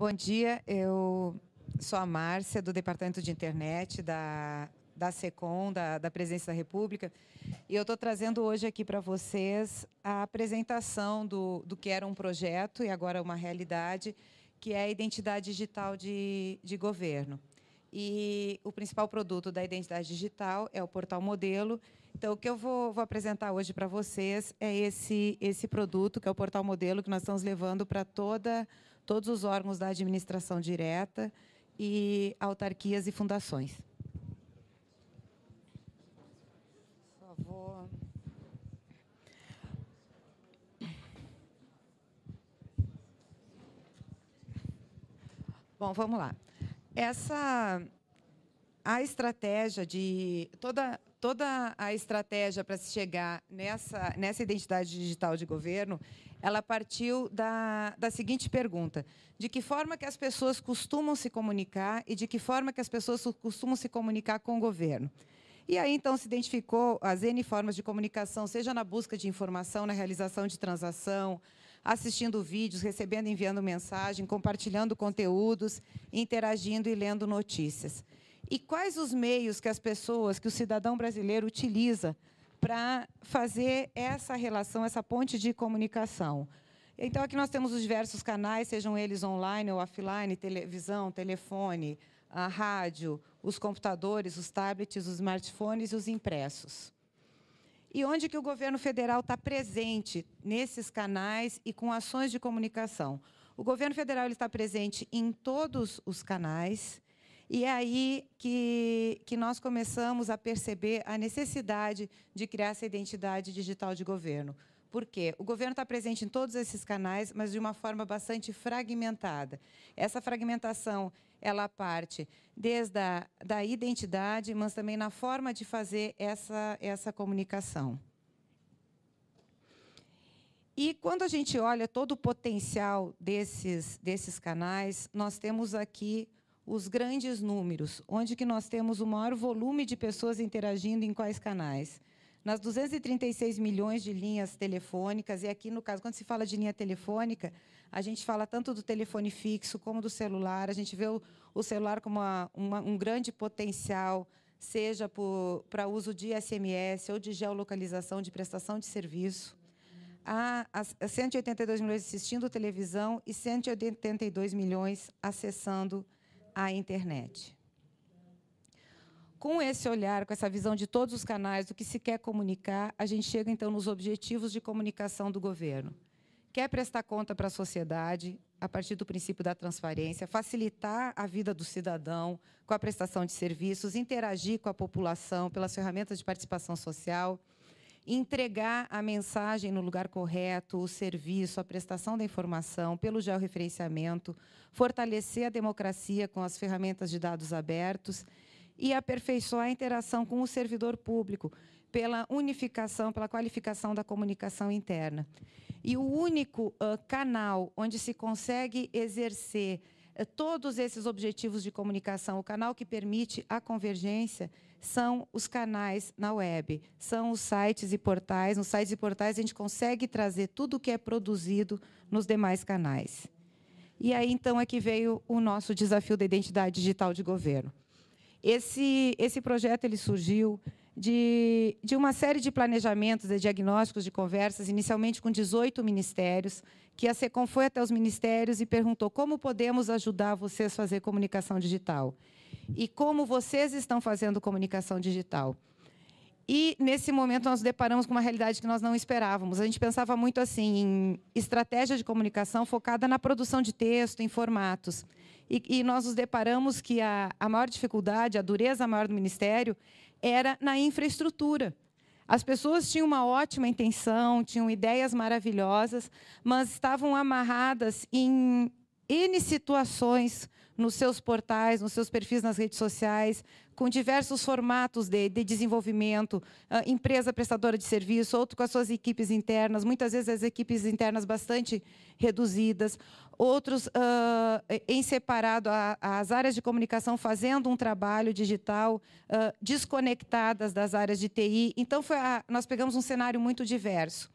Bom dia, eu sou a Márcia, do Departamento de Internet da, da SECOM, da, da Presidência da República, e eu estou trazendo hoje aqui para vocês a apresentação do, do que era um projeto e agora uma realidade, que é a identidade digital de, de governo. E o principal produto da identidade digital é o portal modelo. Então, o que eu vou, vou apresentar hoje para vocês é esse, esse produto, que é o portal modelo, que nós estamos levando para toda a todos os órgãos da administração direta e autarquias e fundações. Bom, vamos lá. Essa a estratégia de toda toda a estratégia para se chegar nessa nessa identidade digital de governo, ela partiu da, da seguinte pergunta: de que forma que as pessoas costumam se comunicar e de que forma que as pessoas costumam se comunicar com o governo? E aí, então, se identificou as N formas de comunicação, seja na busca de informação, na realização de transação, assistindo vídeos, recebendo e enviando mensagem, compartilhando conteúdos, interagindo e lendo notícias. E quais os meios que as pessoas, que o cidadão brasileiro utiliza para fazer essa relação, essa ponte de comunicação. Então, aqui nós temos os diversos canais, sejam eles online ou offline, televisão, telefone, a rádio, os computadores, os tablets, os smartphones e os impressos. E onde que o governo federal está presente nesses canais e com ações de comunicação? O governo federal está presente em todos os canais, e é aí que, que nós começamos a perceber a necessidade de criar essa identidade digital de governo. Por quê? O governo está presente em todos esses canais, mas de uma forma bastante fragmentada. Essa fragmentação, ela parte desde a da identidade, mas também na forma de fazer essa, essa comunicação. E quando a gente olha todo o potencial desses, desses canais, nós temos aqui os grandes números, onde que nós temos o maior volume de pessoas interagindo em quais canais? Nas 236 milhões de linhas telefônicas, e aqui no caso, quando se fala de linha telefônica, a gente fala tanto do telefone fixo como do celular, a gente vê o, o celular como uma, uma, um grande potencial, seja para uso de SMS ou de geolocalização, de prestação de serviço. Há 182 milhões assistindo televisão e 182 milhões acessando televisão à internet. Com esse olhar, com essa visão de todos os canais, do que se quer comunicar, a gente chega então nos objetivos de comunicação do governo. Quer prestar conta para a sociedade, a partir do princípio da transparência, facilitar a vida do cidadão com a prestação de serviços, interagir com a população pelas ferramentas de participação social entregar a mensagem no lugar correto, o serviço, a prestação da informação pelo georreferenciamento, fortalecer a democracia com as ferramentas de dados abertos e aperfeiçoar a interação com o servidor público pela unificação, pela qualificação da comunicação interna. E o único uh, canal onde se consegue exercer uh, todos esses objetivos de comunicação, o canal que permite a convergência, são os canais na web, são os sites e portais. Nos sites e portais a gente consegue trazer tudo o que é produzido nos demais canais. E aí então é que veio o nosso desafio da identidade digital de governo. Esse esse projeto ele surgiu de, de uma série de planejamentos, de diagnósticos, de conversas, inicialmente com 18 ministérios, que a SECOM foi até os ministérios e perguntou como podemos ajudar vocês a fazer comunicação digital e como vocês estão fazendo comunicação digital. E, nesse momento, nós nos deparamos com uma realidade que nós não esperávamos. A gente pensava muito assim em estratégia de comunicação focada na produção de texto, em formatos. E, e nós nos deparamos que a, a maior dificuldade, a dureza maior do Ministério, era na infraestrutura. As pessoas tinham uma ótima intenção, tinham ideias maravilhosas, mas estavam amarradas em N situações nos seus portais, nos seus perfis nas redes sociais, com diversos formatos de, de desenvolvimento, ah, empresa prestadora de serviço, outro com as suas equipes internas, muitas vezes as equipes internas bastante reduzidas, outros uh, em separado, a, as áreas de comunicação fazendo um trabalho digital, uh, desconectadas das áreas de TI. Então, a, nós pegamos um cenário muito diverso.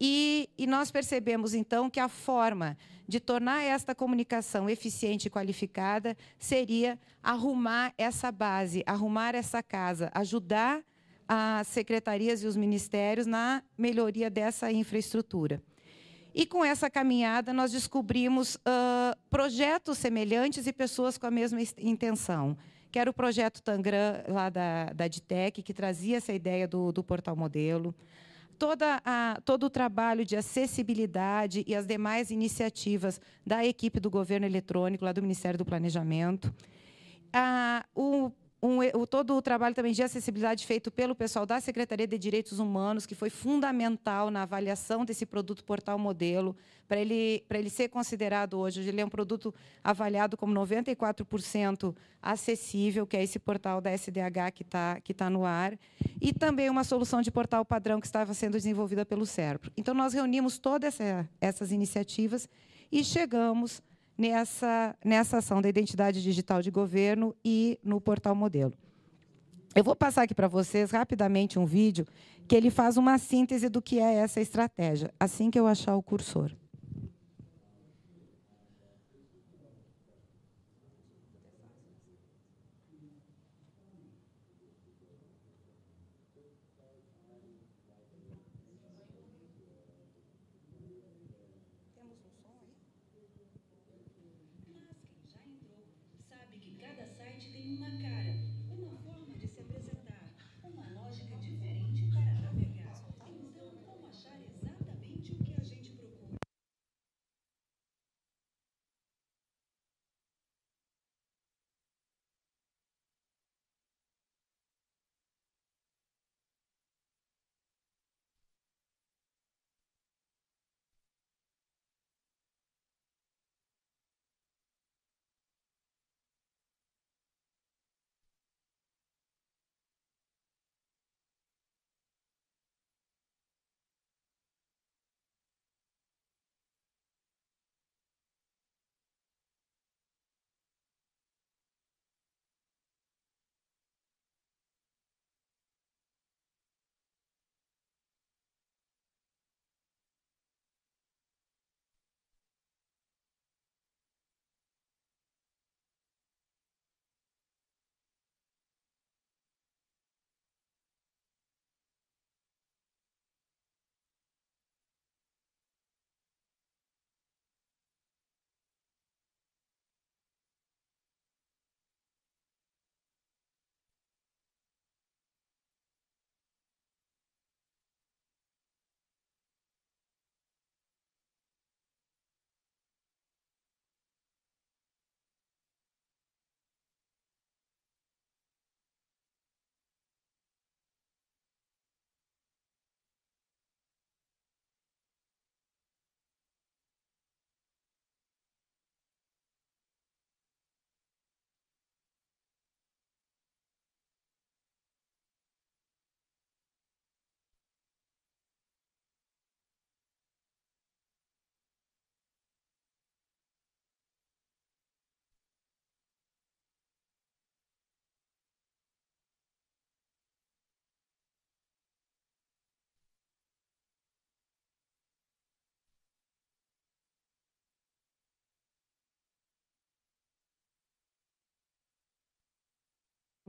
E, e, nós percebemos, então, que a forma de tornar esta comunicação eficiente e qualificada seria arrumar essa base, arrumar essa casa, ajudar as secretarias e os ministérios na melhoria dessa infraestrutura. E com essa caminhada, nós descobrimos uh, projetos semelhantes e pessoas com a mesma intenção que era o projeto Tangram, lá da, da DITEC, que trazia essa ideia do, do portal modelo toda a, todo o trabalho de acessibilidade e as demais iniciativas da equipe do governo eletrônico, lá do Ministério do Planejamento. Ah, o um, o, todo o trabalho também de acessibilidade feito pelo pessoal da Secretaria de Direitos Humanos, que foi fundamental na avaliação desse produto Portal Modelo, para ele, ele ser considerado hoje. Ele é um produto avaliado como 94% acessível, que é esse portal da SDH que está que tá no ar, e também uma solução de portal padrão que estava sendo desenvolvida pelo CERPRO. Então, nós reunimos todas essa, essas iniciativas e chegamos nessa, nessa ação da identidade digital de governo e no portal modelo. Eu vou passar aqui para vocês rapidamente um vídeo que ele faz uma síntese do que é essa estratégia, assim que eu achar o cursor.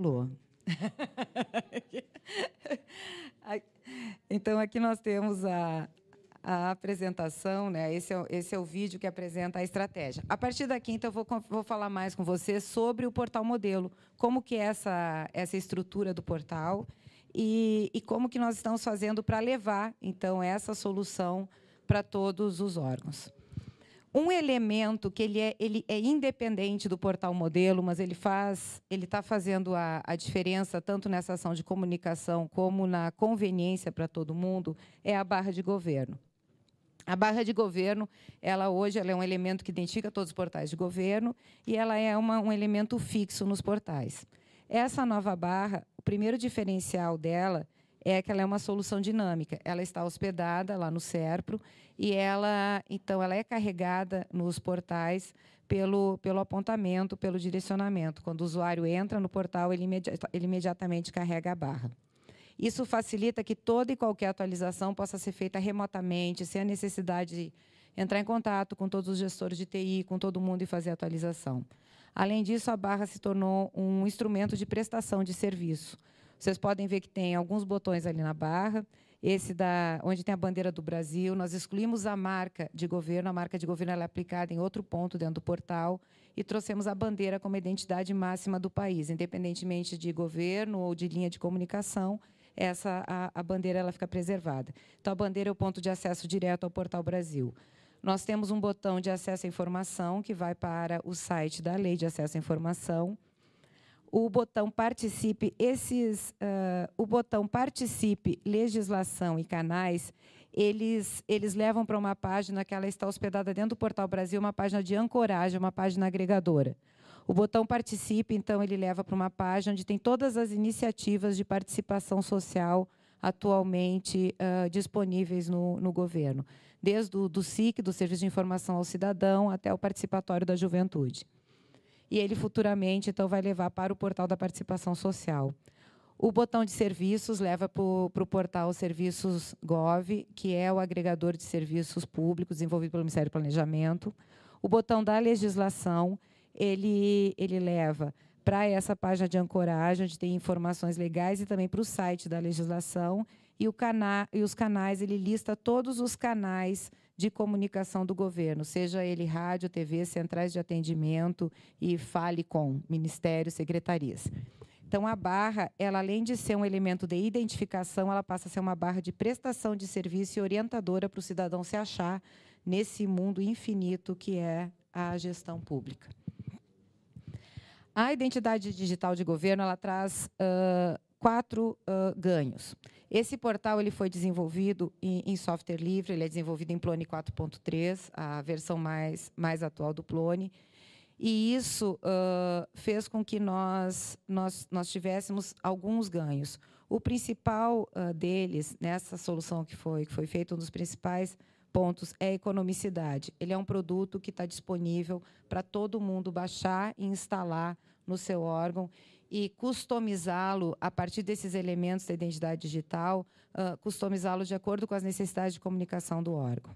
Lua. então, aqui nós temos a, a apresentação, né? Esse é, esse é o vídeo que apresenta a estratégia. A partir da quinta, então, eu vou, vou falar mais com você sobre o portal modelo, como que é essa, essa estrutura do portal e, e como que nós estamos fazendo para levar, então, essa solução para todos os órgãos um elemento que ele é, ele é independente do portal modelo, mas ele faz, ele está fazendo a, a diferença tanto nessa ação de comunicação como na conveniência para todo mundo, é a barra de governo. A barra de governo, ela hoje ela é um elemento que identifica todos os portais de governo e ela é uma, um elemento fixo nos portais. Essa nova barra, o primeiro diferencial dela é que ela é uma solução dinâmica. Ela está hospedada lá no SERPRO e ela, então, ela é carregada nos portais pelo, pelo apontamento, pelo direcionamento. Quando o usuário entra no portal, ele, ele imediatamente carrega a barra. Isso facilita que toda e qualquer atualização possa ser feita remotamente, sem a necessidade de entrar em contato com todos os gestores de TI, com todo mundo e fazer atualização. Além disso, a barra se tornou um instrumento de prestação de serviço. Vocês podem ver que tem alguns botões ali na barra. Esse da onde tem a bandeira do Brasil, nós excluímos a marca de governo, a marca de governo é aplicada em outro ponto dentro do portal e trouxemos a bandeira como identidade máxima do país, independentemente de governo ou de linha de comunicação essa a, a, bandeira ela fica preservada. Então a bandeira é o ponto de acesso direto ao Portal Brasil. Nós temos um botão de acesso à informação que vai para o site da Lei de Acesso à Informação o botão participe esses uh, o botão participe legislação e canais eles eles levam para uma página que ela está hospedada dentro do portal Brasil uma página de ancoragem uma página agregadora o botão participe então ele leva para uma página onde tem todas as iniciativas de participação social atualmente uh, disponíveis no, no governo desde o do SIC do Serviço de Informação ao Cidadão até o participatório da Juventude e ele futuramente então vai levar para o portal da participação social. O botão de serviços leva para o portal Serviços Gov, que é o agregador de serviços públicos desenvolvido pelo Ministério do Planejamento. O botão da legislação ele, ele leva para essa página de ancoragem, onde tem informações legais, e também para o site da legislação. E, o cana e os canais, ele lista todos os canais de comunicação do governo, seja ele rádio, TV, centrais de atendimento e fale com ministérios, secretarias. Então, a barra, ela além de ser um elemento de identificação, ela passa a ser uma barra de prestação de serviço e orientadora para o cidadão se achar nesse mundo infinito que é a gestão pública. A identidade digital de governo ela traz uh, quatro uh, ganhos. Esse portal ele foi desenvolvido em, em software livre, ele é desenvolvido em Plone 4.3, a versão mais, mais atual do Plone. E isso uh, fez com que nós, nós, nós tivéssemos alguns ganhos. O principal uh, deles, nessa solução que foi, que foi feita, um dos principais pontos é a economicidade. Ele é um produto que está disponível para todo mundo baixar e instalar no seu órgão e customizá-lo a partir desses elementos da identidade digital, uh, customizá-lo de acordo com as necessidades de comunicação do órgão.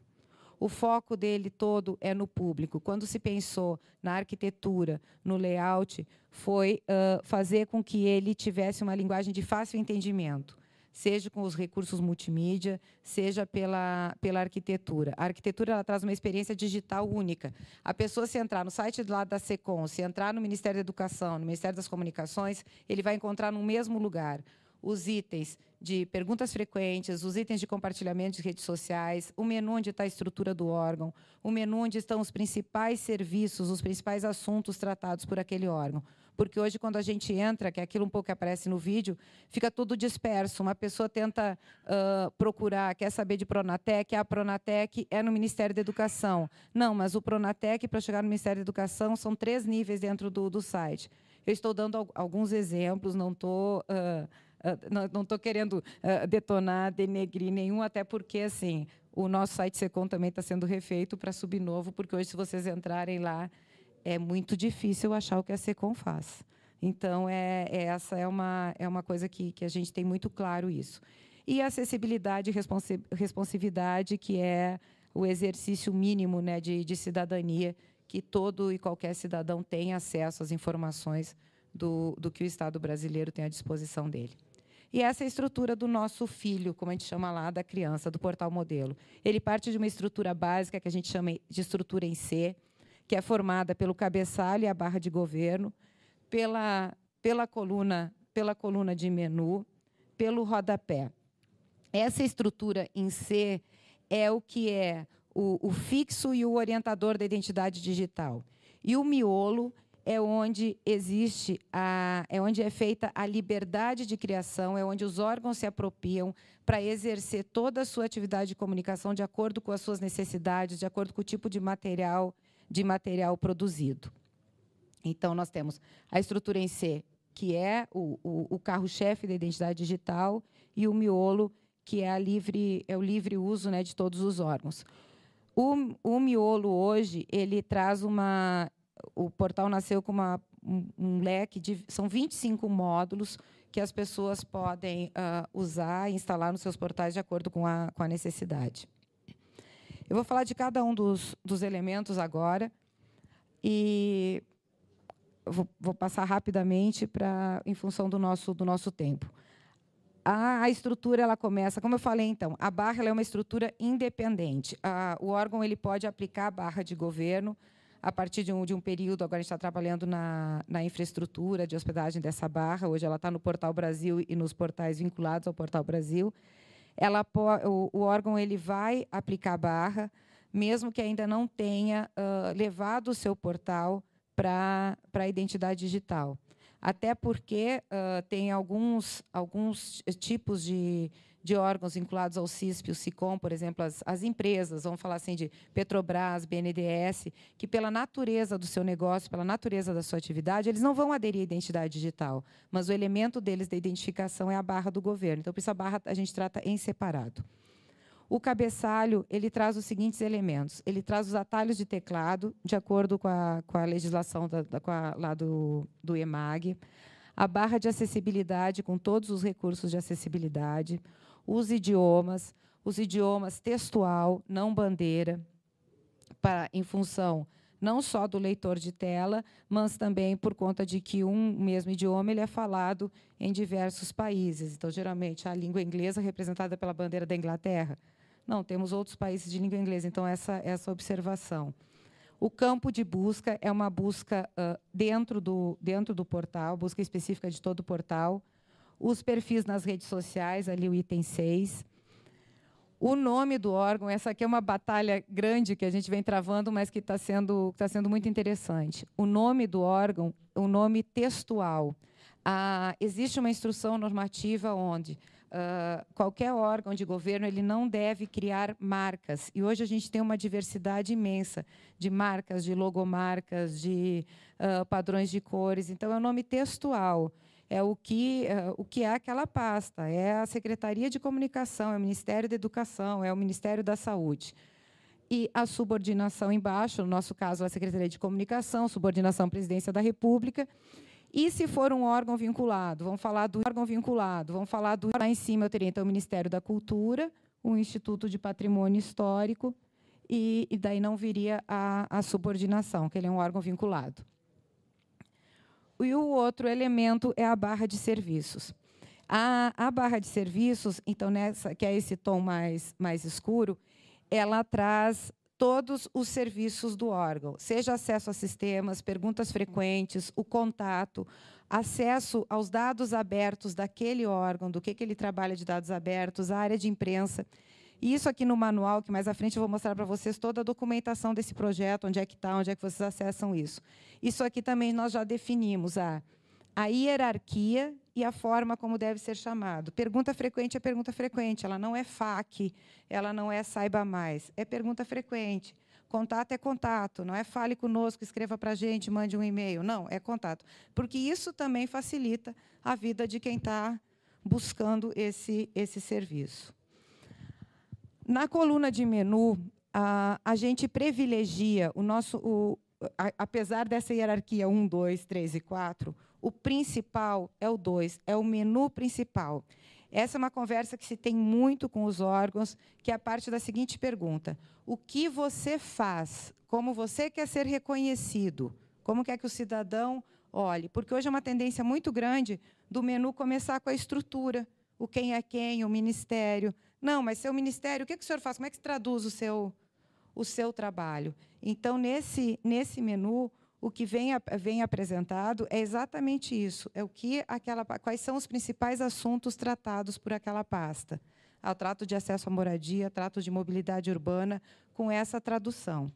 O foco dele todo é no público. Quando se pensou na arquitetura, no layout, foi uh, fazer com que ele tivesse uma linguagem de fácil entendimento seja com os recursos multimídia, seja pela, pela arquitetura. A arquitetura ela traz uma experiência digital única. A pessoa, se entrar no site do lado da SECOM, se entrar no Ministério da Educação, no Ministério das Comunicações, ele vai encontrar no mesmo lugar os itens de perguntas frequentes, os itens de compartilhamento de redes sociais, o menu onde está a estrutura do órgão, o menu onde estão os principais serviços, os principais assuntos tratados por aquele órgão. Porque hoje, quando a gente entra, que é aquilo um pouco que aparece no vídeo, fica tudo disperso. Uma pessoa tenta uh, procurar, quer saber de Pronatec, a Pronatec é no Ministério da Educação. Não, mas o Pronatec, para chegar no Ministério da Educação, são três níveis dentro do, do site. Eu estou dando alguns exemplos, não estou. Uh, uh, não estou querendo detonar, denegrir nenhum, até porque, assim, o nosso site Secom também está sendo refeito para subir novo, porque hoje, se vocês entrarem lá, é muito difícil achar o que a SECOM faz. Então, é, é, essa é uma, é uma coisa que, que a gente tem muito claro isso. E a acessibilidade e responsi responsividade, que é o exercício mínimo né, de, de cidadania que todo e qualquer cidadão tem acesso às informações do, do que o Estado brasileiro tem à disposição dele. E essa é a estrutura do nosso filho, como a gente chama lá, da criança, do portal modelo. Ele parte de uma estrutura básica que a gente chama de estrutura em C, que é formada pelo cabeçalho e a barra de governo, pela, pela, coluna, pela coluna de menu, pelo rodapé. Essa estrutura em C é o que é o, o fixo e o orientador da identidade digital. E o miolo é onde existe a, é onde é feita a liberdade de criação, é onde os órgãos se apropriam para exercer toda a sua atividade de comunicação de acordo com as suas necessidades, de acordo com o tipo de material de material produzido. Então, nós temos a estrutura em C, que é o, o, o carro-chefe da identidade digital, e o miolo, que é, livre, é o livre uso né, de todos os órgãos. O, o, miolo hoje, ele traz uma. O portal nasceu com uma, um, um leque de. São 25 módulos que as pessoas podem uh, usar e instalar nos seus portais de acordo com a, com a necessidade. Eu vou falar de cada um dos, dos elementos agora e vou, vou passar rapidamente para em função do nosso, do nosso tempo. A, a, estrutura ela começa, como eu falei então, a barra é uma estrutura independente. A, o órgão ele pode aplicar a barra de governo a partir de um, de um período, agora a gente está trabalhando na, na infraestrutura de hospedagem dessa barra, hoje ela está no Portal Brasil e nos portais vinculados ao Portal Brasil ela, o, o órgão ele vai aplicar barra, mesmo que ainda não tenha uh, levado o seu portal para a identidade digital. Até porque uh, tem alguns, alguns tipos de, de órgãos vinculados ao CISP, o SICOM, por exemplo, as, as empresas, vamos falar assim de Petrobras, BNDES, que pela natureza do seu negócio, pela natureza da sua atividade, eles não vão aderir à identidade digital, mas o elemento deles da identificação é a barra do governo. Então, por isso a barra a gente trata em separado. O cabeçalho, ele traz os seguintes elementos. Ele traz os atalhos de teclado, de acordo com a, com a legislação da, da, a, lá do, do EMAG. A barra de acessibilidade, com todos os recursos de acessibilidade os idiomas, os idiomas textual, não bandeira, para, em função não só do leitor de tela, mas também por conta de que um mesmo idioma ele é falado em diversos países. Então, geralmente, a língua inglesa é representada pela bandeira da Inglaterra. Não, temos outros países de língua inglesa, então essa, essa observação. O campo de busca é uma busca uh, dentro, do, dentro do portal, busca específica de todo o portal, os perfis nas redes sociais, ali o item 6. O nome do órgão, essa aqui é uma batalha grande que a gente vem travando, mas que está sendo, tá sendo muito interessante. O nome do órgão, o nome textual. Ah, existe uma instrução normativa onde Uh, qualquer órgão de governo ele não deve criar marcas. E hoje a gente tem uma diversidade imensa de marcas, de logomarcas, de uh, padrões de cores. Então, é um nome textual é o que, é, o que é aquela pasta, é a Secretaria de Comunicação, é o Ministério da Educação, é o Ministério da Saúde. E a subordinação embaixo, no nosso caso, a Secretaria de Comunicação, subordinação à Presidência da República. E se for um órgão vinculado, vamos falar do órgão vinculado, vamos falar do lá em cima eu teria então o Ministério da Cultura, o Instituto de Patrimônio Histórico e, e daí não viria a, a subordinação, que ele é um órgão vinculado e o outro elemento é a barra de serviços. A, a barra de serviços, então nessa que é esse tom mais mais escuro, ela traz todos os serviços do órgão, seja acesso a sistemas, perguntas frequentes, o contato, acesso aos dados abertos daquele órgão, do que, que ele trabalha de dados abertos, a área de imprensa. E isso aqui no manual, que mais à frente eu vou mostrar para vocês toda a documentação desse projeto, onde é que está, onde é que vocês acessam isso. Isso aqui também nós já definimos a, a hierarquia e a forma como deve ser chamado. Pergunta frequente é pergunta frequente, ela não é FAQ, ela não é saiba mais, é pergunta frequente. Contato é contato, não é fale conosco, escreva para a gente, mande um e-mail. Não, é contato. Porque isso também facilita a vida de quem está buscando esse, esse serviço. Na coluna de menu, a, a gente privilegia o nosso. O, a, apesar dessa hierarquia 1, 2, 3 e 4, o principal é o 2, é o menu principal. Essa é uma conversa que se tem muito com os órgãos, que é a parte da seguinte pergunta: o que você faz? Como você quer ser reconhecido? Como quer que o cidadão olhe? Porque hoje é uma tendência muito grande do menu começar com a estrutura o quem é quem, o ministério. Não, mas seu ministério, o que, que o senhor faz? Como é que se traduz o seu, o seu trabalho? Então, nesse, nesse menu, o que vem, vem apresentado é exatamente isso. É o que aquela, quais são os principais assuntos tratados por aquela pasta. Ao ah, trato de acesso à moradia, trato de mobilidade urbana, com essa tradução.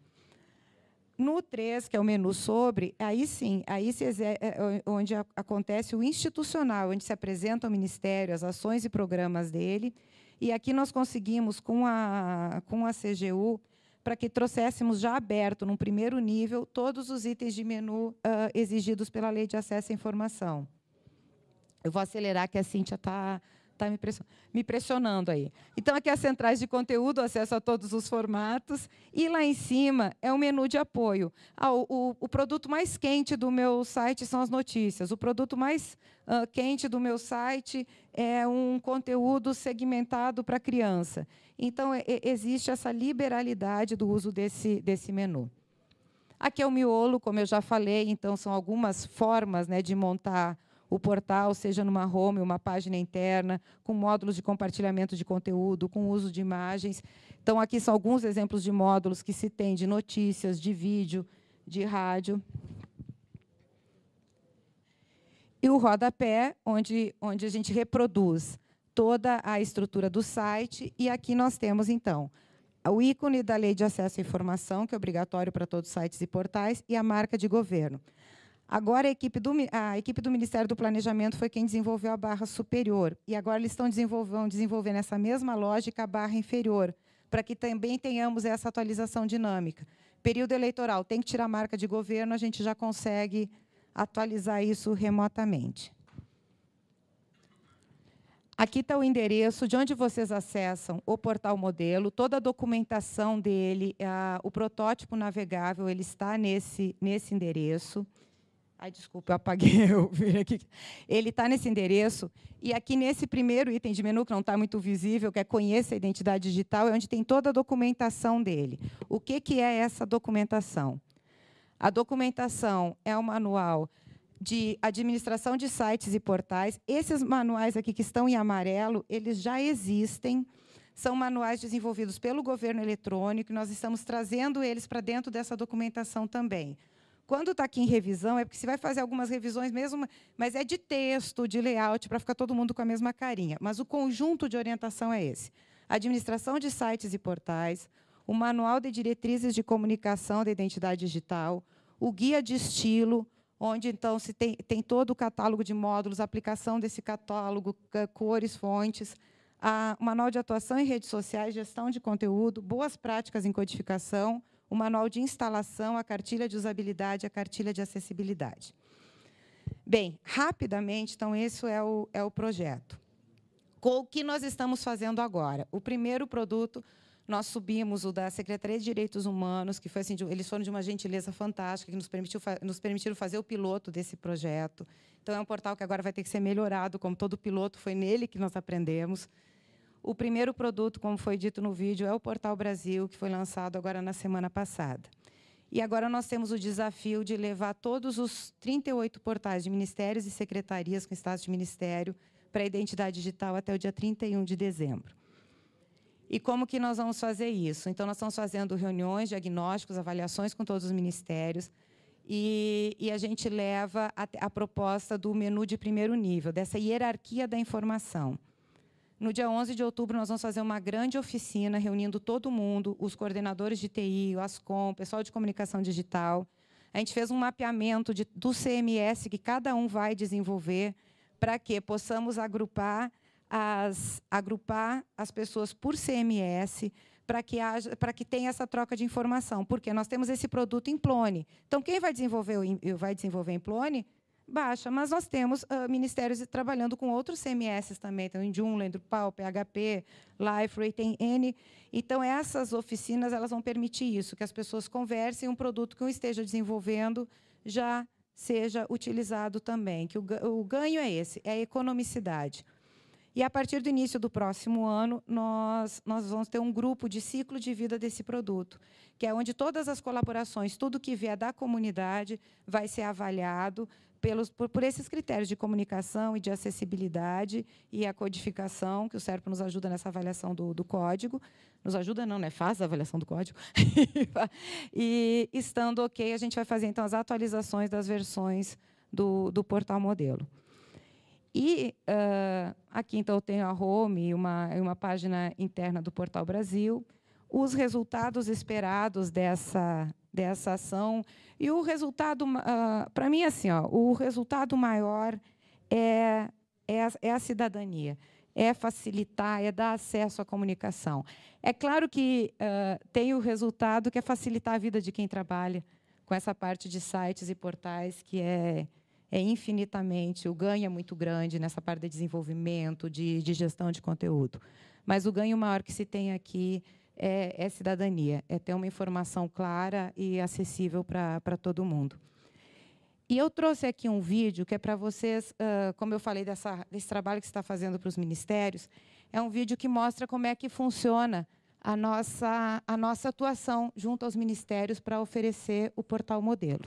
No 3, que é o menu sobre, aí sim, aí é, é onde acontece o institucional, onde se apresenta o Ministério, as ações e programas dele. E aqui nós conseguimos, com a, com a CGU, para que trouxéssemos já aberto, num primeiro nível, todos os itens de menu uh, exigidos pela Lei de Acesso à Informação. Eu vou acelerar, que a Cíntia está tá me, pression... me pressionando aí. Então, aqui é as centrais de conteúdo, acesso a todos os formatos. E lá em cima é o menu de apoio. Ah, o, o, o, produto mais quente do meu site são as notícias. O produto mais uh, quente do meu site é um conteúdo segmentado para criança. Então, é, é, existe essa liberalidade do uso desse, desse menu. Aqui é o miolo, como eu já falei, então são algumas formas né, de montar o portal seja numa home, uma página interna, com módulos de compartilhamento de conteúdo, com uso de imagens. Então, aqui são alguns exemplos de módulos que se tem de notícias, de vídeo, de rádio. E o rodapé, onde, onde a gente reproduz toda a estrutura do site. E aqui nós temos, então, o ícone da Lei de Acesso à Informação, que é obrigatório para todos os sites e portais, e a marca de governo. Agora, a equipe, do, a equipe do Ministério do Planejamento foi quem desenvolveu a barra superior. E agora eles estão desenvolvendo, desenvolvendo essa mesma lógica, a barra inferior, para que também tenhamos essa atualização dinâmica. Período eleitoral, tem que tirar a marca de governo, a gente já consegue atualizar isso remotamente. Aqui está o endereço de onde vocês acessam o portal modelo, toda a documentação dele, a, o protótipo navegável, ele está nesse, nesse endereço. Ai, desculpa, eu apaguei, eu aqui. Ele está nesse endereço. E aqui nesse primeiro item de menu, que não está muito visível, que é Conheça a Identidade Digital, é onde tem toda a documentação dele. O que, que é essa documentação? A documentação é o um manual de administração de sites e portais. Esses manuais aqui que estão em amarelo, eles já existem são manuais desenvolvidos pelo governo eletrônico, e nós estamos trazendo eles para dentro dessa documentação também. Quando está aqui em revisão, é porque você vai fazer algumas revisões mesmo, mas é de texto, de layout, para ficar todo mundo com a mesma carinha. Mas o conjunto de orientação é esse: administração de sites e portais, o manual de diretrizes de comunicação da identidade digital, o guia de estilo, onde então se tem, tem todo o catálogo de módulos, aplicação desse catálogo, cores, fontes, a, o manual de atuação em redes sociais, gestão de conteúdo, boas práticas em codificação, o manual de instalação, a cartilha de usabilidade, a cartilha de acessibilidade. Bem, rapidamente, então, esse é o, é o projeto. Com o que nós estamos fazendo agora? O primeiro produto, nós subimos o da Secretaria de Direitos Humanos, que foi assim, de, eles foram de uma gentileza fantástica, que nos, permitiu, nos permitiram fazer o piloto desse projeto. Então, é um portal que agora vai ter que ser melhorado, como todo piloto, foi nele que nós aprendemos. O primeiro produto, como foi dito no vídeo, é o Portal Brasil, que foi lançado agora na semana passada. E agora nós temos o desafio de levar todos os 38 portais de ministérios e secretarias com status de ministério para a identidade digital até o dia 31 de dezembro. E como que nós vamos fazer isso? Então, nós estamos fazendo reuniões, diagnósticos, avaliações com todos os ministérios e, e a gente leva a, a proposta do menu de primeiro nível, dessa hierarquia da informação. No dia 11 de outubro, nós vamos fazer uma grande oficina reunindo todo mundo, os coordenadores de TI, o ASCOM, o pessoal de comunicação digital. A gente fez um mapeamento de, do CMS que cada um vai desenvolver para que possamos agrupar as, agrupar as pessoas por CMS para que, haja, para que tenha essa troca de informação. Porque nós temos esse produto em Plone. Então, quem vai desenvolver, vai desenvolver Plone? baixa. Mas nós temos uh, ministérios trabalhando com outros CMS também, então, em Joomla, Drupal, PHP, Liferay, tem N. Então, essas oficinas elas vão permitir isso, que as pessoas conversem um produto que um esteja desenvolvendo já seja utilizado também, que o ganho é esse, é a economicidade. E a partir do início do próximo ano, nós, nós vamos ter um grupo de ciclo de vida desse produto, que é onde todas as colaborações, tudo que vier da comunidade, vai ser avaliado, pelos, por, por, esses critérios de comunicação e de acessibilidade e a codificação, que o SERPRO nos ajuda nessa avaliação do, do código. Nos ajuda, não, né? Faz a avaliação do código. e, estando ok, a gente vai fazer, então, as atualizações das versões do, do portal modelo. E uh, aqui, então, eu tenho a home e uma, uma página interna do Portal Brasil. Os resultados esperados dessa, dessa ação. E o resultado, uh, ah, para mim, é assim, ó, o resultado maior é, é, a, é a cidadania, é facilitar, é dar acesso à comunicação. É claro que uh, tem o resultado que é facilitar a vida de quem trabalha com essa parte de sites e portais que é, é infinitamente, o ganho é muito grande nessa parte de desenvolvimento, de, de gestão de conteúdo. Mas o ganho maior que se tem aqui é, é cidadania, é ter uma informação clara e acessível para todo mundo. E eu trouxe aqui um vídeo que é para vocês, uh, como eu falei dessa, desse trabalho que você está fazendo para os ministérios, é um vídeo que mostra como é que funciona a nossa, a nossa atuação junto aos ministérios para oferecer o portal modelo.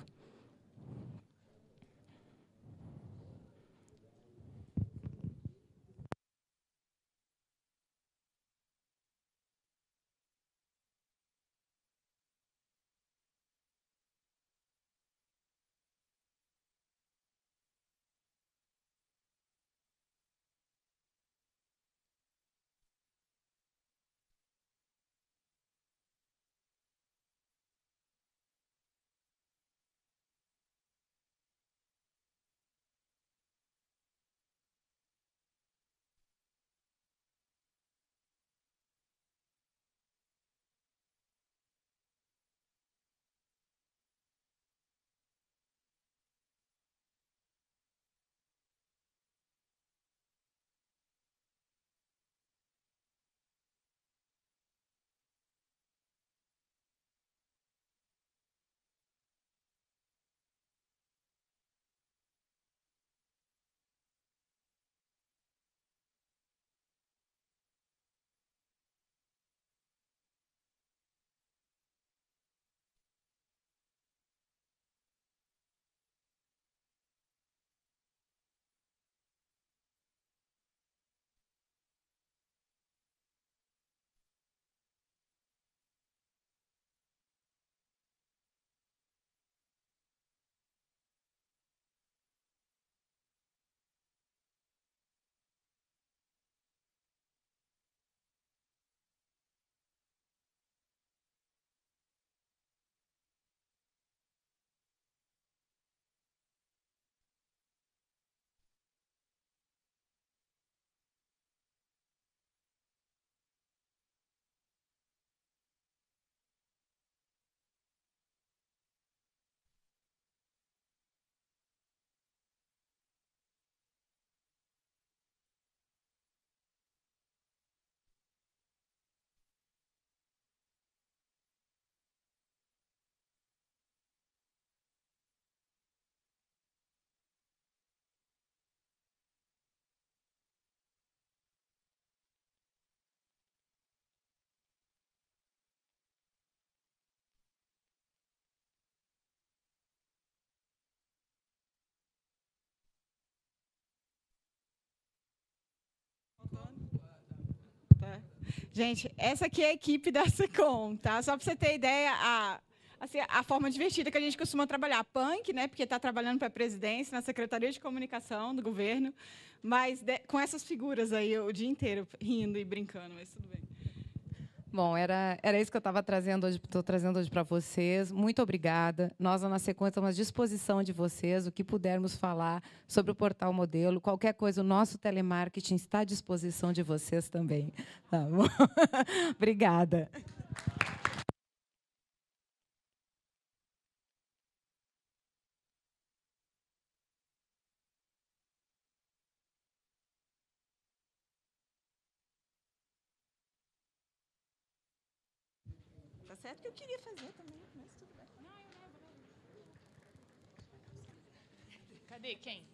Gente, essa aqui é a equipe da SECOM, tá? Só para você ter ideia, a, assim, a forma divertida que a gente costuma trabalhar. Punk, né? Porque está trabalhando para a presidência, na Secretaria de Comunicação do governo, mas de, com essas figuras aí o dia inteiro, rindo e brincando, mas tudo bem. Bom, era, era isso que eu estava trazendo hoje, estou trazendo hoje para vocês. Muito obrigada. Nós, na sequência, estamos à disposição de vocês, o que pudermos falar sobre o Portal Modelo. Qualquer coisa, o nosso telemarketing está à disposição de vocês também. Tá bom? obrigada. certo que eu queria fazer também, mas tudo bem. Não, eu lembro. Cadê quem?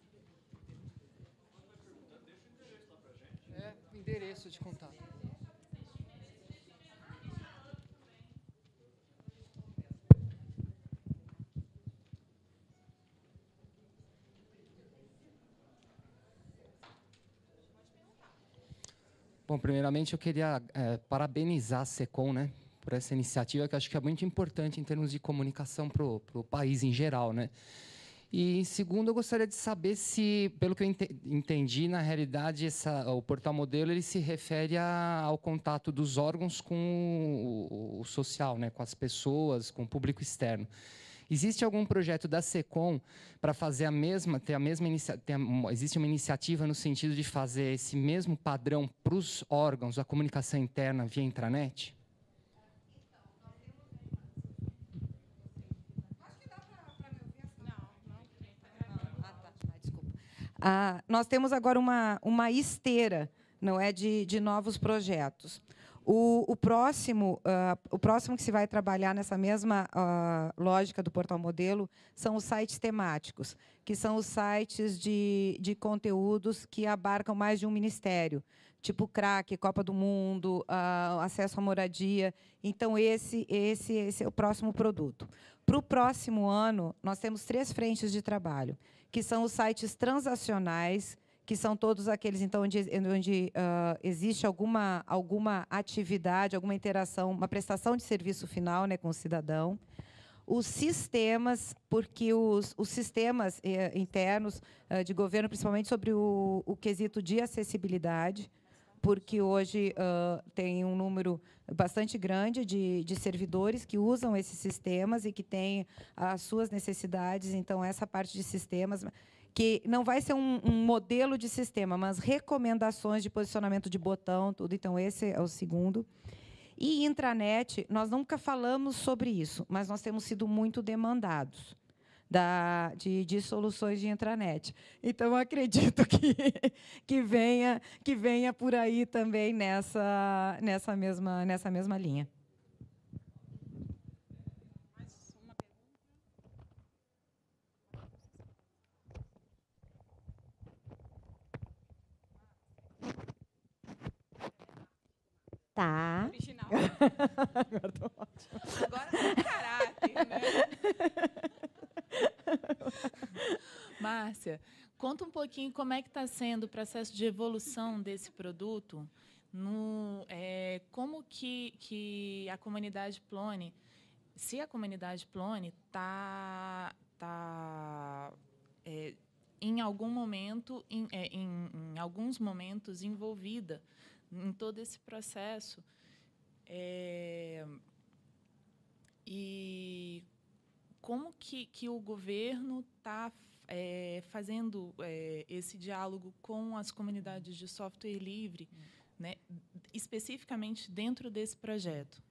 É, endereço de contato. Bom, primeiramente eu queria é, parabenizar a SECOM, né, por essa iniciativa, que acho que é muito importante em termos de comunicação para o país em geral. Né? E, segundo, eu gostaria de saber se, pelo que eu entendi, na realidade, essa, o portal modelo ele se refere a, ao contato dos órgãos com o, o social, né? com as pessoas, com o público externo. Existe algum projeto da Secom para fazer a mesma, ter a mesma iniciativa? Existe uma iniciativa no sentido de fazer esse mesmo padrão para os órgãos, a comunicação interna via intranet? Ah, nós temos agora uma, uma esteira não é de, de novos projetos. O, o próximo, uh, o próximo que se vai trabalhar nessa mesma uh, lógica do portal modelo são os sites temáticos, que são os sites de, de conteúdos que abarcam mais de um ministério, tipo crack, Copa do Mundo, uh, acesso à moradia. Então esse, esse, esse é o próximo produto. Para o próximo ano, nós temos três frentes de trabalho que são os sites transacionais, que são todos aqueles então onde, onde uh, existe alguma, alguma atividade, alguma interação, uma prestação de serviço final né, com o cidadão. Os sistemas, porque os, os sistemas eh, internos ah, de governo, principalmente sobre o, o quesito de acessibilidade, porque hoje uh, tem um número bastante grande de, de, servidores que usam esses sistemas e que têm as suas necessidades. Então, essa parte de sistemas, que não vai ser um, um modelo de sistema, mas recomendações de posicionamento de botão, tudo. Então, esse é o segundo. E intranet, nós nunca falamos sobre isso, mas nós temos sido muito demandados da, de, soluções de intranet. Então, acredito que, que, venha, que venha por aí também nessa, nessa, mesma, nessa mesma linha. Tá. Original. Agora tá tá caráter, né? Márcia, conta um pouquinho como é que está sendo o processo de evolução desse produto, no, é, como que, que a comunidade Plone, se a comunidade Plone está tá, é, em algum momento, em, é, em, em, alguns momentos envolvida em todo esse processo. É, e como que, que o governo está é, fazendo é, esse diálogo com as comunidades de software livre, né, especificamente dentro desse projeto?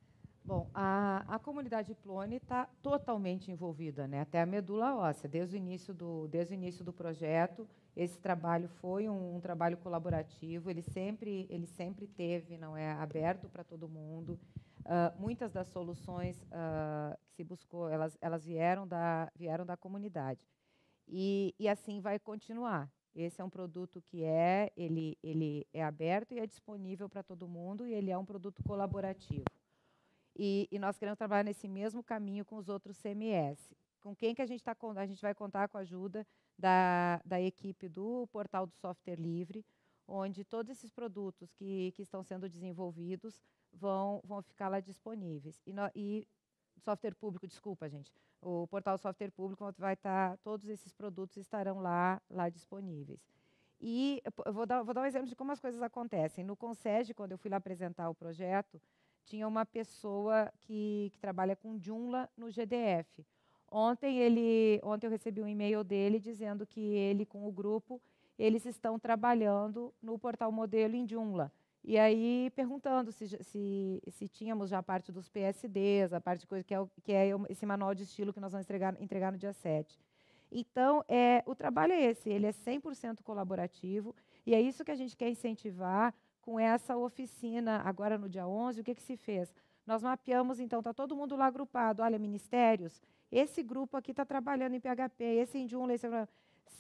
Bom, a, a comunidade Plone está totalmente envolvida, né, até a medula óssea, desde o início do, desde o início do projeto. Esse trabalho foi um, um trabalho colaborativo, ele sempre, ele sempre teve, não é, aberto para todo mundo. Uh, muitas das soluções uh, que se buscou, elas, elas vieram, da, vieram da comunidade. E, e assim vai continuar. Esse é um produto que é, ele, ele é aberto e é disponível para todo mundo e ele é um produto colaborativo. E, e, nós queremos trabalhar nesse mesmo caminho com os outros CMS. Com quem que a gente, tá, a gente vai contar com a ajuda da, da equipe do Portal do Software Livre, onde todos esses produtos que, que estão sendo desenvolvidos vão, vão ficar lá disponíveis. E, no, e software público, desculpa, gente. O portal software público vai estar, tá, todos esses produtos estarão lá, lá disponíveis. E vou dar, vou dar um exemplo de como as coisas acontecem. No Concede, quando eu fui lá apresentar o projeto, tinha uma pessoa que, que trabalha com Joomla no GDF. Ontem, ele, ontem eu recebi um e-mail dele dizendo que ele, com o grupo, eles estão trabalhando no portal modelo em Joomla. E aí perguntando se, se, se tínhamos já a parte dos PSDs, a parte de coisa que é, que é esse manual de estilo que nós vamos entregar, entregar no dia 7. Então, é, o trabalho é esse, ele é 100% colaborativo, e é isso que a gente quer incentivar com essa oficina, agora no dia 11, o que, que se fez? Nós mapeamos, então, está todo mundo lá agrupado, olha, ministérios, esse grupo aqui está trabalhando em PHP, esse em Joomla, esse...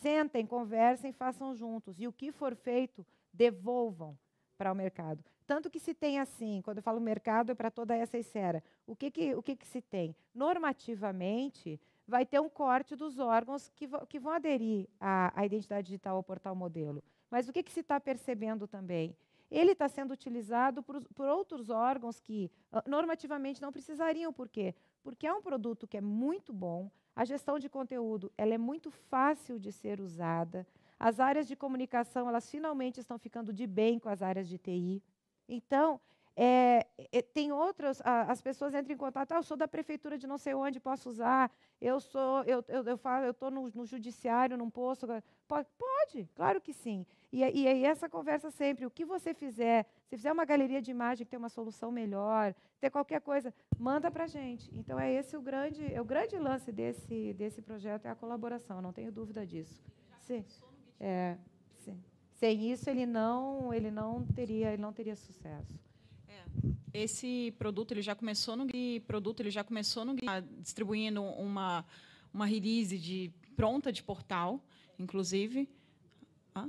sentem, conversem, façam juntos, e o que for feito, devolvam, para o mercado. Tanto que se tem assim, quando eu falo mercado, é para toda essa esfera. O, que, que, o que, que se tem? Normativamente, vai ter um corte dos órgãos que, que vão aderir à, à, identidade digital ao portal modelo. Mas o que, que se está percebendo também? Ele está sendo utilizado por, por outros órgãos que ah, normativamente não precisariam. Por quê? Porque é um produto que é muito bom, a gestão de conteúdo ela é muito fácil de ser usada, as áreas de comunicação, elas finalmente estão ficando de bem com as áreas de TI. Então, é, é, tem outras, as pessoas entram em contato, ah, eu sou da prefeitura de não sei onde, posso usar, eu sou, eu, eu, eu falo, eu estou no, no, judiciário, num posto. Pode, pode, claro que sim. E, aí essa conversa sempre, o que você fizer, se fizer uma galeria de imagem que tem uma solução melhor, ter qualquer coisa, manda para a gente. Então é esse o grande, é o grande lance desse, desse projeto, é a colaboração, não tenho dúvida disso. Sim. É, sem isso ele não, ele não teria, ele não teria sucesso. É, esse produto ele já começou no produto ele já começou no tá distribuindo uma uma release de pronta de portal, inclusive. Ah?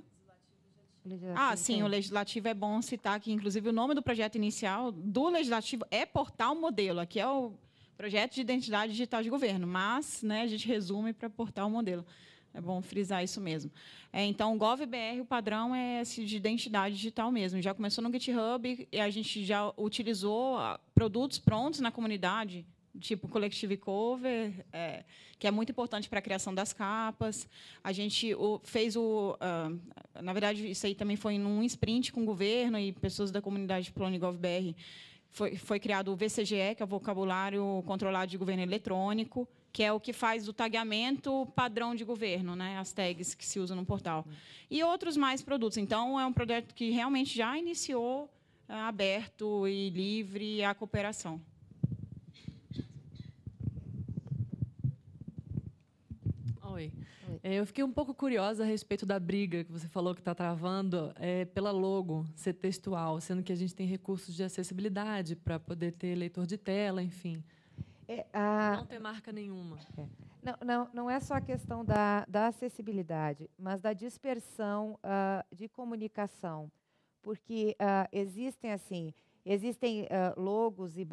Ah, sim, o legislativo é bom citar que, inclusive, o nome do projeto inicial do legislativo é Portal Modelo, aqui é o projeto de identidade digital de governo, mas né, a gente resume para Portal Modelo. É bom frisar isso mesmo. É, então, o GovBR, o padrão é esse de identidade digital mesmo. Já começou no GitHub e a gente já utilizou ah, produtos prontos na comunidade, tipo Collective Cover, é, que é muito importante para a criação das capas. A gente o, fez o... Uh, na verdade, isso aí também foi num sprint com o governo e pessoas da comunidade Plone GovBR. Foi, foi criado o VCGE, que é o Vocabulário Controlado de Governo Eletrônico, que é o que faz o tagamento padrão de governo, né? as tags que se usam no portal. E outros mais produtos. Então, é um projeto que realmente já iniciou é, aberto e livre a cooperação. Oi. Oi. É, eu fiquei um pouco curiosa a respeito da briga que você falou que está travando é, pela logo ser textual, sendo que a gente tem recursos de acessibilidade para poder ter leitor de tela, enfim. É, a... Não ter marca nenhuma. É. Não, não, não é só a questão da, da acessibilidade, mas da dispersão uh, de comunicação. Porque uh, existem, assim, existem uh, logos, e,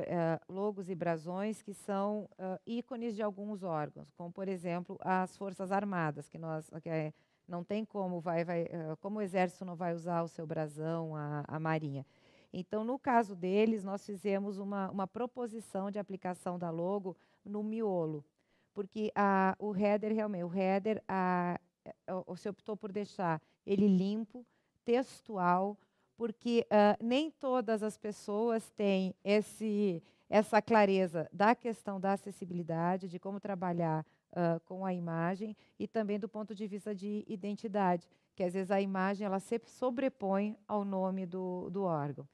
logos e brasões que são ícones de alguns órgãos, como, por exemplo, as Forças Armadas, que nós... Que é, não tem como, vai, vai, como o Exército não vai usar o seu brasão, a, a Marinha. Então, no caso deles, nós fizemos uma, uma proposição de aplicação da logo no miolo, porque a, o header, realmente, o header, a, é, você optou por deixar ele limpo, textual, porque uh, nem todas as pessoas têm esse, essa clareza da questão da acessibilidade, de como trabalhar uh, com a imagem e também do ponto de vista de identidade que às vezes a imagem ela sempre sobrepõe ao nome do, do órgão.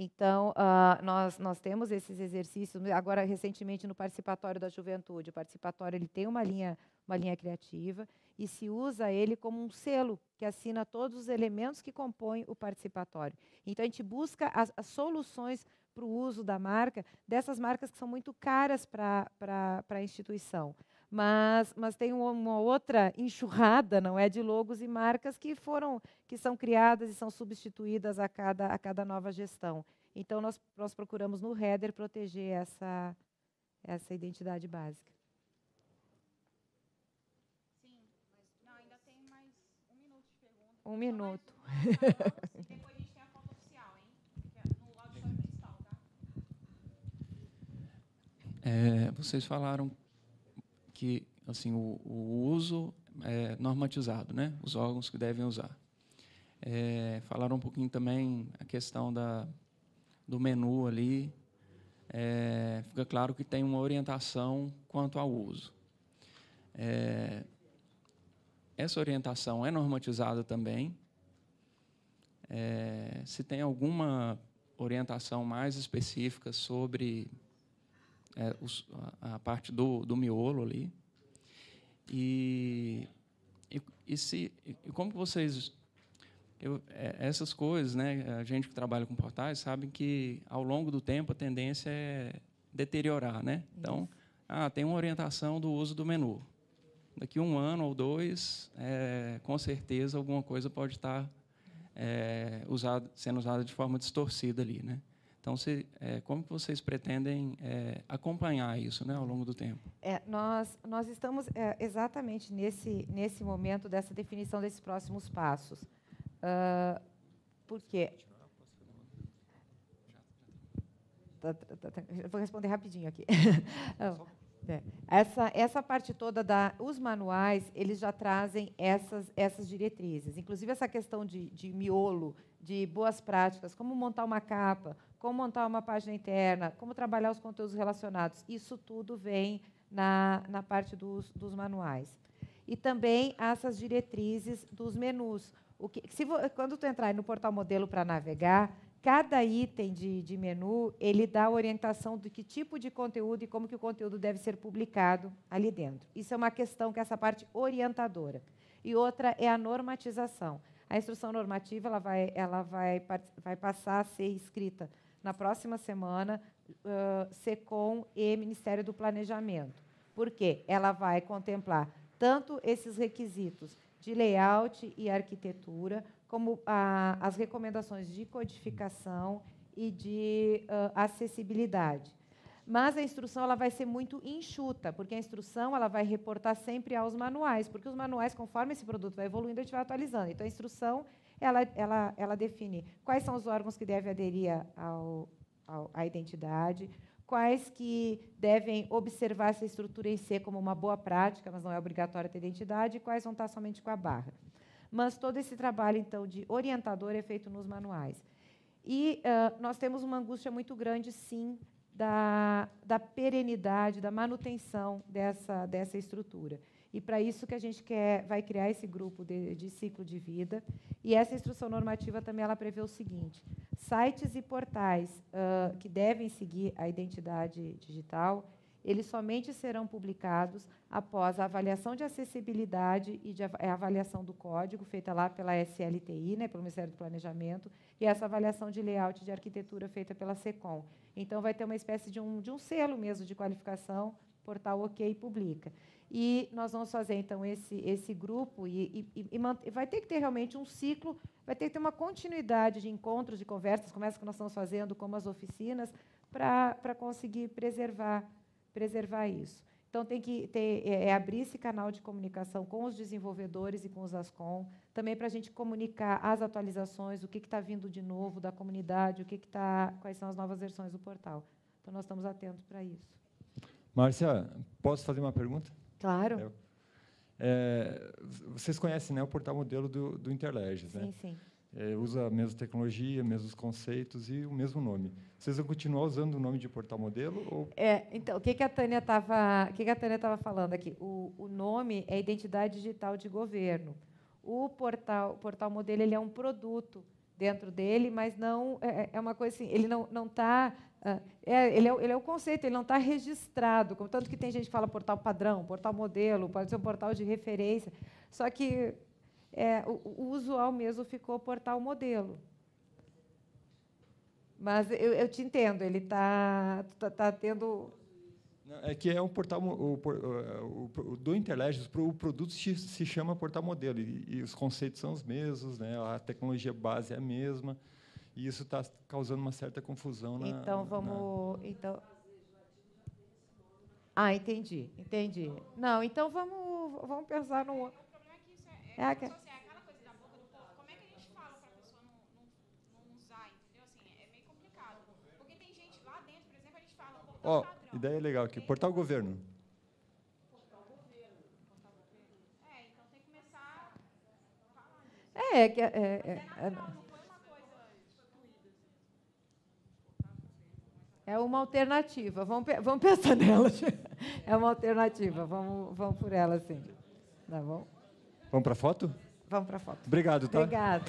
Então, uh, nós, nós temos esses exercícios, agora recentemente no Participatório da Juventude. O Participatório ele tem uma linha, uma linha criativa e se usa ele como um selo que assina todos os elementos que compõem o participatório. Então, a gente busca as, as soluções para o uso da marca, dessas marcas que são muito caras para a instituição. Mas, mas tem uma outra enxurrada, não é, de logos e marcas que foram, que são criadas e são substituídas a cada, a cada nova gestão. Então nós, nós procuramos no header proteger essa, essa identidade básica. Sim, mas não, ainda tem mais um minuto de pergunta. Um minuto. depois a gente tem a foto oficial, hein? É no é principal, tá? É, vocês falaram então, assim, o, o uso é normatizado, né? os órgãos que devem usar. É, falaram um pouquinho também a questão da, do menu ali. É, fica claro que tem uma orientação quanto ao uso. É, essa orientação é normatizada também. É, se tem alguma orientação mais específica sobre é, os, a, a, parte do, do miolo ali, e, e, e se, e como vocês. Eu, é, essas coisas, né, a gente que trabalha com portais sabe que, ao longo do tempo, a tendência é deteriorar. Né? Então, ah, tem uma orientação do uso do menu. Daqui um ano ou dois, é, com certeza, alguma coisa pode estar é, usado, sendo usada de forma distorcida ali, né? Então, se, é, como vocês pretendem é, acompanhar isso né, ao longo do tempo? É, nós, nós estamos é, exatamente nesse, nesse momento dessa definição desses próximos passos. Uh, por quê? Tá, tá, tá, vou responder rapidinho aqui. É, essa, essa parte toda da os manuais eles já trazem essas essas diretrizes inclusive essa questão de, de miolo de boas práticas como montar uma capa como montar uma página interna, como trabalhar os conteúdos relacionados. Isso tudo vem na, na parte dos, dos manuais. E também essas diretrizes dos menus. O que, se, quando tu entrar no portal modelo para navegar, cada item de, de menu ele dá orientação do que tipo de conteúdo e como que o conteúdo deve ser publicado ali dentro. Isso é uma questão que é essa parte orientadora. E outra é a normatização. A instrução normativa ela vai, ela vai, vai passar a ser escrita na próxima semana, uh, SECOM e Ministério do Planejamento. Porque ela vai contemplar tanto esses requisitos de layout e arquitetura, como ah, as recomendações de codificação e de uh, acessibilidade. Mas a instrução ela vai ser muito enxuta, porque a instrução ela vai reportar sempre aos manuais, porque os manuais, conforme esse produto vai evoluindo, a gente vai atualizando. Então, a instrução ela, ela, ela define quais são os órgãos que devem aderir ao, ao, à identidade, quais que devem observar essa estrutura em C como uma boa prática, mas não é obrigatória ter identidade, e quais vão estar somente com a barra. Mas todo esse trabalho, então, de orientador é feito nos manuais. E uh, nós temos uma angústia muito grande, sim, da, da perenidade, da manutenção dessa, dessa estrutura. E para isso que a gente quer, vai criar esse grupo de, de ciclo de vida. E essa instrução normativa também ela prevê o seguinte: sites e portais uh, que devem seguir a identidade digital, eles somente serão publicados após a avaliação de acessibilidade e de é avaliação do código feita lá pela SLTI, né, pelo Ministério do Planejamento, e essa avaliação de layout de arquitetura feita pela Secom. Então vai ter uma espécie de um, de um selo mesmo de qualificação, portal OK publica. E nós vamos fazer, então, esse, esse grupo e, e, e, vai ter que ter realmente um ciclo, vai ter que ter uma continuidade de encontros, de conversas, como essa que nós estamos fazendo, como as oficinas, para conseguir preservar, preservar isso. Então, tem que ter, é, é, abrir esse canal de comunicação com os desenvolvedores e com os ASCOM, também para a gente comunicar as atualizações, o que está vindo de novo da comunidade, o que, está quais são as novas versões do portal. Então, nós estamos atentos para isso. Márcia, posso fazer uma pergunta? Claro. É, vocês conhecem né, o portal modelo do, do Interleges, sim, né? Sim, sim. É, usa a mesma tecnologia, mesmos conceitos e o mesmo nome. Vocês vão continuar usando o nome de portal modelo? Ou... É, então, o que, que a Tânia estava que que a falando aqui? O, o nome é identidade digital de governo. O portal, o portal modelo ele é um produto dentro dele, mas não é, é uma coisa assim, ele não está ah, é, ele, é, ele é o conceito, ele não está registrado. Tanto que tem gente que fala portal padrão, portal modelo, pode ser um portal de referência. Só que é, o, o, usual mesmo ficou portal modelo. Mas eu, eu te entendo, ele está tá, tá, tendo. É que é um portal. O, o, do Interleges, o produto se chama portal modelo, e, e os conceitos são os mesmos, né? a tecnologia base é a mesma. E isso está causando uma certa confusão na. Então vamos. Na... Então... Ah, entendi, entendi. Não, então vamos, vamos pensar no. O problema é que isso é, é, é, aquela coisa da boca do povo. Como é que a gente fala para a pessoa não, não, usar, entendeu? Assim, é meio complicado. Porque tem gente lá dentro, por exemplo, a gente fala portal oh, Ideia legal aqui, portal governo. É, então tem que começar a falar. É, é, é, é, é É uma alternativa. Vamos, vamos pensar nela. É uma alternativa. Vamos, vamos por ela, sim. Tá bom? Vamos para a foto? Vamos para a foto. Obrigado, tá? Obrigada.